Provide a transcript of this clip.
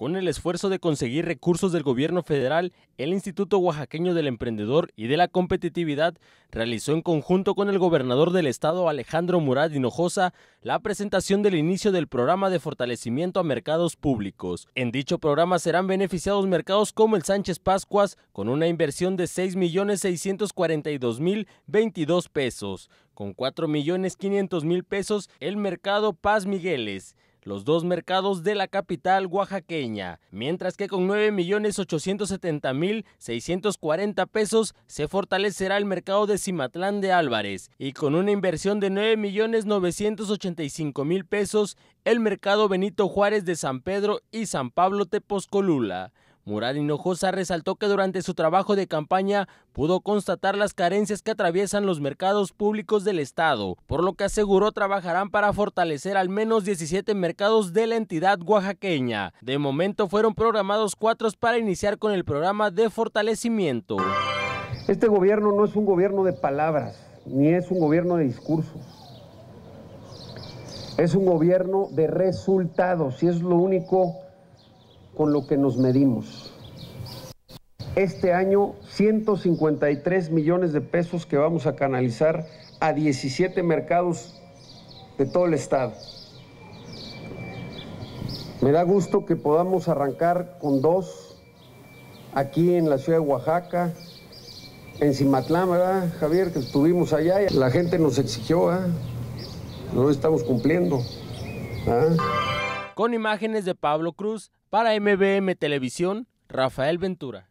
Con el esfuerzo de conseguir recursos del gobierno federal, el Instituto Oaxaqueño del Emprendedor y de la Competitividad realizó en conjunto con el gobernador del estado Alejandro Murat Hinojosa la presentación del inicio del programa de fortalecimiento a mercados públicos. En dicho programa serán beneficiados mercados como el Sánchez Pascuas con una inversión de 6.642.022 pesos, con 4.500.000 pesos el mercado Paz Migueles los dos mercados de la capital oaxaqueña, mientras que con 9.870.640 pesos se fortalecerá el mercado de Cimatlán de Álvarez y con una inversión de 9.985.000 pesos el mercado Benito Juárez de San Pedro y San Pablo Teposcolula. Moral Hinojosa resaltó que durante su trabajo de campaña pudo constatar las carencias que atraviesan los mercados públicos del Estado, por lo que aseguró trabajarán para fortalecer al menos 17 mercados de la entidad oaxaqueña. De momento fueron programados cuatro para iniciar con el programa de fortalecimiento. Este gobierno no es un gobierno de palabras, ni es un gobierno de discursos. Es un gobierno de resultados y es lo único con lo que nos medimos. Este año, 153 millones de pesos que vamos a canalizar a 17 mercados de todo el estado. Me da gusto que podamos arrancar con dos aquí en la ciudad de Oaxaca, en Cimatlán, ¿verdad, Javier? Que estuvimos allá y la gente nos exigió, ah No lo estamos cumpliendo. ¿ah? Con imágenes de Pablo Cruz, para MBM Televisión, Rafael Ventura.